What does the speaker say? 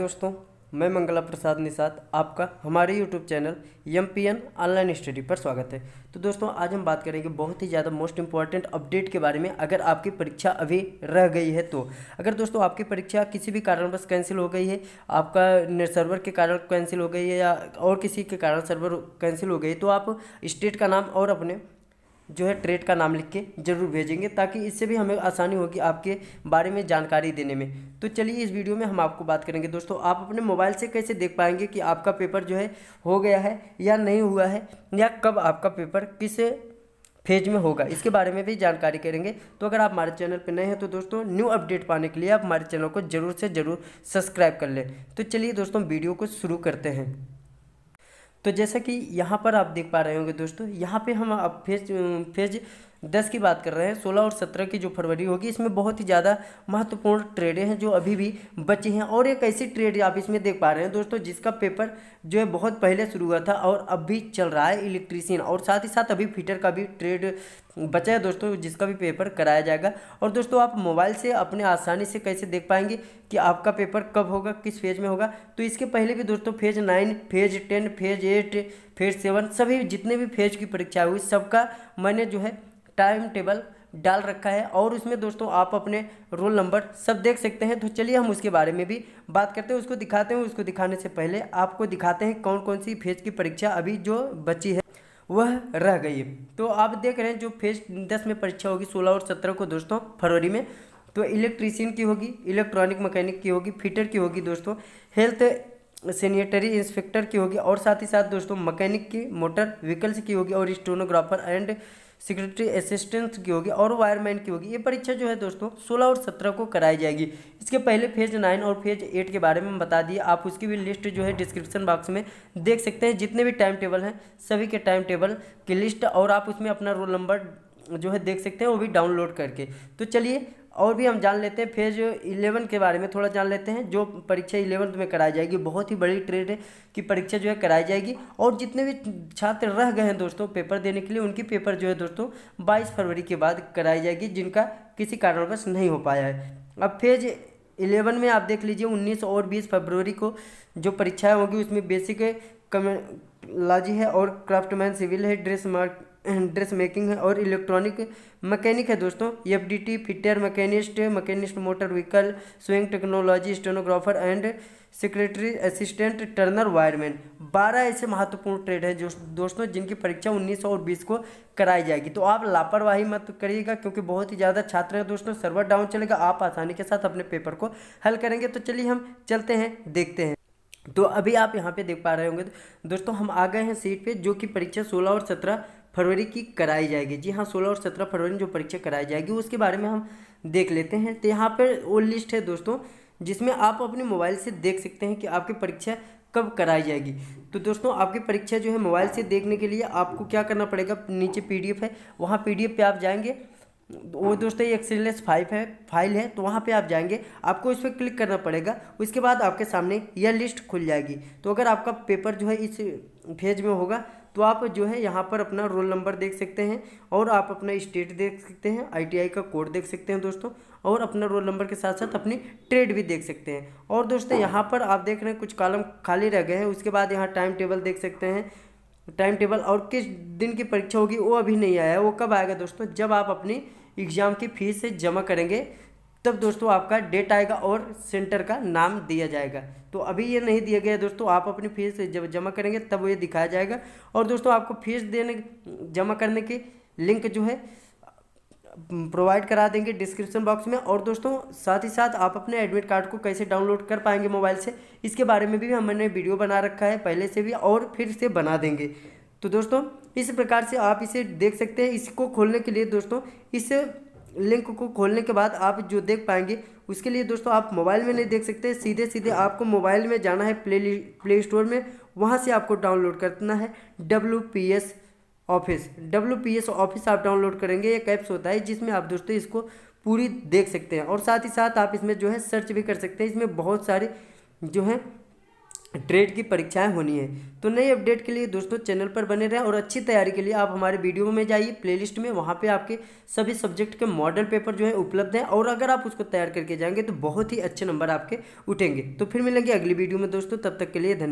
दोस्तों मैं मंगला प्रसाद निषाद आपका हमारे YouTube channel M P N online study पर स्वागत है तो दोस्तों आज हम बात करेंगे बहुत ही ज़्यादा मोस्ट इंपॉर्टेंट अपडेट के बारे में अगर आपकी परीक्षा अभी रह गई है तो अगर दोस्तों आपकी परीक्षा किसी भी कारणवश कैंसिल हो गई है आपका सर्वर के कारण कैंसिल हो गई है या और किसी के कारण सर्वर कैंसिल हो गई तो आप स्टेट का नाम और अपने जो है ट्रेड का नाम लिख के ज़रूर भेजेंगे ताकि इससे भी हमें आसानी होगी आपके बारे में जानकारी देने में तो चलिए इस वीडियो में हम आपको बात करेंगे दोस्तों आप अपने मोबाइल से कैसे देख पाएंगे कि आपका पेपर जो है हो गया है या नहीं हुआ है या कब आपका पेपर किस फेज में होगा इसके बारे में भी जानकारी करेंगे तो अगर आप हमारे चैनल पर नए हैं तो दोस्तों न्यू अपडेट पाने के लिए आप हमारे चैनल को ज़रूर से ज़रूर सब्सक्राइब कर लें तो चलिए दोस्तों वीडियो को शुरू करते हैं तो जैसा कि यहाँ पर आप देख पा रहे होंगे दोस्तों यहाँ पे हम अब फेज फेज दस की बात कर रहे हैं सोलह और सत्रह की जो फरवरी होगी इसमें बहुत ही ज़्यादा महत्वपूर्ण ट्रेडें हैं जो अभी भी बची हैं और एक ऐसी ट्रेड आप इसमें देख पा रहे हैं दोस्तों जिसका पेपर जो है बहुत पहले शुरू हुआ था और अब भी चल रहा है इलेक्ट्रीशियन और साथ ही साथ अभी फीटर का भी ट्रेड बचा है दोस्तों जिसका भी पेपर कराया जाएगा और दोस्तों आप मोबाइल से अपने आसानी से कैसे देख पाएंगे कि आपका पेपर कब होगा किस फेज में होगा तो इसके पहले भी दोस्तों phase nine phase ten phase eight phase seven सभी जितने भी फेज की परीक्षा हुई सबका मैंने जो है टाइम टेबल डाल रखा है और उसमें दोस्तों आप अपने रोल नंबर सब देख सकते हैं तो चलिए हम उसके बारे में भी बात करते हैं उसको दिखाते हैं उसको दिखाने से पहले आपको दिखाते हैं कौन कौन सी फेज की परीक्षा अभी जो बची है वह रह गई है तो आप देख रहे हैं जो फेज दस में परीक्षा होगी सोलह और सत्रह को दोस्तों फरवरी में तो इलेक्ट्रीशियन की होगी इलेक्ट्रॉनिक मैकेनिक की होगी फिटर की होगी दोस्तों हेल्थ सैनिटरी इंस्पेक्टर की होगी और साथ ही साथ दोस्तों मैकेनिक की मोटर व्हीकल्स की होगी और स्टोनोग्राफर एंड सेक्रेटरी असिस्टेंट की होगी और वायरमैन की होगी ये परीक्षा जो है दोस्तों 16 और 17 को कराई जाएगी इसके पहले फेज नाइन और फेज एट के बारे में बता दिए आप उसकी भी लिस्ट जो है डिस्क्रिप्शन बॉक्स में देख सकते हैं जितने भी टाइम टेबल हैं सभी के टाइम टेबल की लिस्ट और आप उसमें अपना रोल नंबर जो है देख सकते हैं वो भी डाउनलोड करके तो चलिए और भी हम जान लेते हैं फेज इलेवन के बारे में थोड़ा जान लेते हैं जो परीक्षा इलेवंथ में कराई जाएगी बहुत ही बड़ी ट्रेड की परीक्षा जो है कराई जाएगी और जितने भी छात्र रह गए हैं दोस्तों पेपर देने के लिए उनकी पेपर जो है दोस्तों बाईस फरवरी के बाद कराई जाएगी जिनका किसी कारणवश नहीं हो पाया है अब फेज इलेवन में आप देख लीजिए उन्नीस और बीस फरवरी को जो परीक्षाएं होगी उसमें बेसिक कमलॉजी है और क्राफ्टमैन सिविल है ड्रेस मार्क ड्रेस मेकिंग है और इलेक्ट्रॉनिक मैकेनिक है दोस्तों F D T fitter machinist machinist motor vehicle sewing technology stenographer and secretary assistant turner wireman बारह ऐसे महत्वपूर्ण ट्रेड हैं जो दोस्तों जिनकी परीक्षा 19 और 20 को कराई जाएगी तो आप लापरवाही मत करिएगा क्योंकि बहुत ही ज़्यादा छात्र हैं दोस्तों सर्वर डाउन चलेगा आप आसानी के साथ अपने पेपर को हल करेंगे तो चलिए हम चलते हैं देखते हैं तो अभी आप यहाँ पे देख पा रहे होंगे तो दोस्तों हम आ गए हैं सीट पे जो कि परीक्षा 16 और 17 फरवरी की कराई जाएगी जी हाँ 16 और 17 फरवरी में जो परीक्षा कराई जाएगी उसके बारे में हम देख लेते हैं तो यहाँ पर वो लिस्ट है दोस्तों जिसमें आप अपने मोबाइल से देख सकते हैं कि आपकी परीक्षा कब कराई जाएगी तो दोस्तों आपकी परीक्षा जो है मोबाइल से देखने के लिए आपको क्या करना पड़ेगा नीचे पीडीएफ है वहाँ पीडीएफ पे आप जाएंगे तो वो दोस्तों ये एक्सेलेस फाइव है फाइल है तो वहाँ पे आप जाएंगे आपको इस पर क्लिक करना पड़ेगा उसके बाद आपके सामने यह लिस्ट खुल जाएगी तो अगर आपका पेपर जो है इस फेज में होगा तो आप जो है यहाँ पर अपना रोल नंबर देख सकते हैं और आप अपना स्टेट देख सकते हैं आईटीआई का कोड देख सकते हैं दोस्तों और अपना रोल नंबर के साथ साथ अपनी ट्रेड भी देख सकते हैं और दोस्तों यहाँ पर आप देख रहे हैं कुछ कॉलम खाली रह गए हैं उसके बाद यहाँ टाइम टेबल देख सकते हैं टाइम टेबल और किस दिन की परीक्षा होगी वो अभी नहीं आया है वो कब आएगा दोस्तों जब आप अपनी एग्ज़ाम की फ़ीस जमा करेंगे तब दोस्तों आपका डेट आएगा और सेंटर का नाम दिया जाएगा तो अभी ये नहीं दिया गया दोस्तों आप अपनी फीस जब जमा करेंगे तब ये दिखाया जाएगा और दोस्तों आपको फीस देने जमा करने की लिंक जो है प्रोवाइड करा देंगे डिस्क्रिप्शन बॉक्स में और दोस्तों साथ ही साथ आप अपने एडमिट कार्ड को कैसे डाउनलोड कर पाएंगे मोबाइल से इसके बारे में भी हमने वीडियो बना रखा है पहले से भी और फिर से बना देंगे तो दोस्तों इस प्रकार से आप इसे देख सकते हैं इसको खोलने के लिए दोस्तों इस लिंक को खोलने के बाद आप जो देख पाएंगे उसके लिए दोस्तों आप मोबाइल में नहीं देख सकते सीधे सीधे आपको मोबाइल में जाना है प्ले प्ले स्टोर में वहाँ से आपको डाउनलोड करना है W P S office W P S office आप डाउनलोड करेंगे एक ऐप्स होता है जिसमें आप दोस्तों इसको पूरी देख सकते हैं और साथ ही साथ आप इसमें जो है सर्च भी कर सकते हैं इसमें बहुत सारे जो हैं ट्रेड की परीक्षाएं होनी है तो नई अपडेट के लिए दोस्तों चैनल पर बने रहें और अच्छी तैयारी के लिए आप हमारे वीडियो में जाइए प्लेलिस्ट में वहाँ पे आपके सभी सब्जेक्ट के मॉडल पेपर जो है उपलब्ध हैं और अगर आप उसको तैयार करके जाएंगे तो बहुत ही अच्छे नंबर आपके उठेंगे तो फिर मिलेंगे अगली वीडियो में दोस्तों तब तक के लिए धन्यवाद